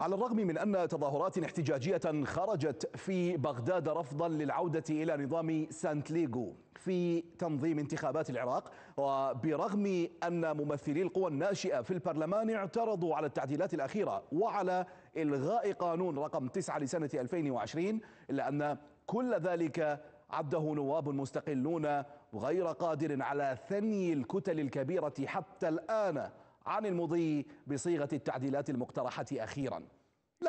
على الرغم من أن تظاهرات احتجاجية خرجت في بغداد رفضا للعودة إلى نظام سانت ليغو في تنظيم انتخابات العراق وبرغم أن ممثلي القوى الناشئة في البرلمان اعترضوا على التعديلات الأخيرة وعلى إلغاء قانون رقم 9 لسنة 2020 إلا أن كل ذلك عده نواب مستقلون غير قادر على ثني الكتل الكبيرة حتى الآن عن المضي بصيغة التعديلات المقترحة أخيرا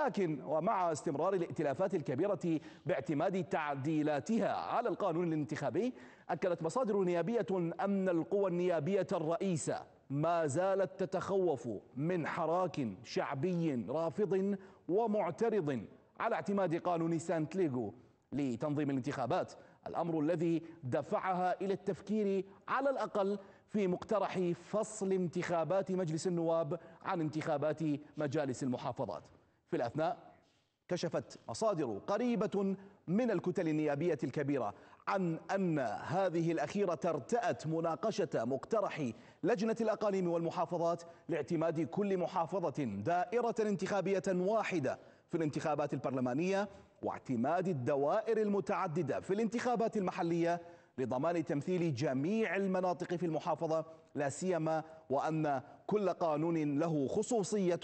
لكن ومع استمرار الائتلافات الكبيرة باعتماد تعديلاتها على القانون الانتخابي أكدت مصادر نيابية أن القوى النيابية الرئيسة ما زالت تتخوف من حراك شعبي رافض ومعترض على اعتماد قانون سانت ليغو لتنظيم الانتخابات الأمر الذي دفعها إلى التفكير على الأقل في مقترح فصل انتخابات مجلس النواب عن انتخابات مجالس المحافظات في الأثناء كشفت مصادر قريبة من الكتل النيابية الكبيرة عن أن هذه الأخيرة ارتأت مناقشة مقترح لجنة الأقاليم والمحافظات لاعتماد كل محافظة دائرة انتخابية واحدة في الانتخابات البرلمانية واعتماد الدوائر المتعددة في الانتخابات المحلية لضمان تمثيل جميع المناطق في المحافظة لا سيما وأن كل قانون له خصوصية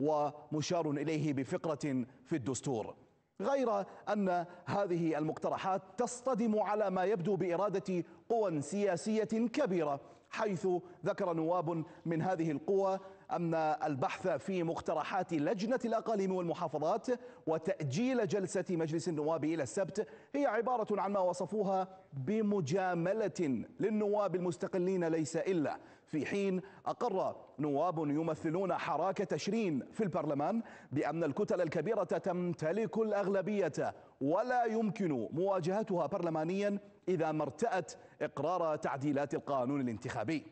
ومشار إليه بفقرة في الدستور غير أن هذه المقترحات تصطدم على ما يبدو بإرادة قوى سياسية كبيرة حيث ذكر نواب من هذه القوى أن البحث في مقترحات لجنة الأقاليم والمحافظات وتأجيل جلسة مجلس النواب إلى السبت هي عبارة عن ما وصفوها بمجاملة للنواب المستقلين ليس إلا في حين أقر نواب يمثلون حراك تشرين في البرلمان بأن الكتل الكبيرة تمتلك الأغلبية ولا يمكن مواجهتها برلمانيا إذا ما ارتأت إقرار تعديلات القانون الانتخابي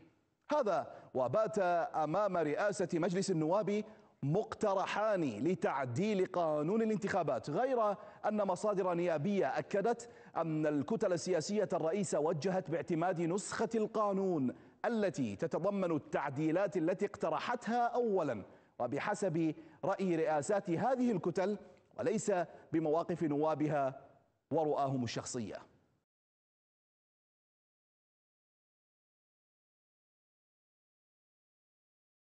هذا وبات أمام رئاسة مجلس النواب مقترحان لتعديل قانون الانتخابات غير أن مصادر نيابية أكدت أن الكتل السياسية الرئيسة وجهت باعتماد نسخة القانون التي تتضمن التعديلات التي اقترحتها أولا وبحسب رأي رئاسات هذه الكتل وليس بمواقف نوابها ورؤاهم الشخصيه